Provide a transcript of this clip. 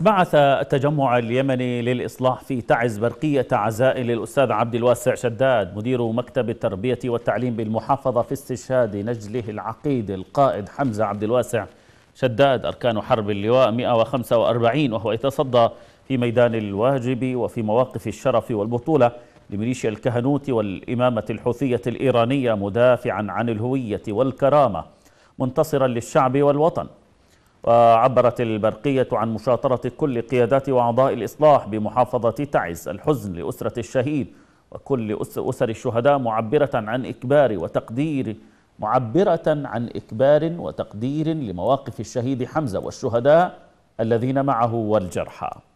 بعث التجمع اليمني للإصلاح في تعز برقية عزاء للأستاذ عبد الواسع شداد مدير مكتب التربية والتعليم بالمحافظة في استشهاد نجله العقيد القائد حمزة عبد الواسع شداد أركان حرب اللواء 145 وهو يتصدى في ميدان الواجب وفي مواقف الشرف والبطولة لميليشيا الكهنوت والإمامة الحوثية الإيرانية مدافعا عن الهوية والكرامة منتصرا للشعب والوطن وعبرت البرقية عن مشاطرة كل قيادات وأعضاء الإصلاح بمحافظة تعز الحزن لأسرة الشهيد وكل أسر الشهداء معبرة عن إكبار وتقدير معبرة عن إكبار وتقدير لمواقف الشهيد حمزة والشهداء الذين معه والجرحى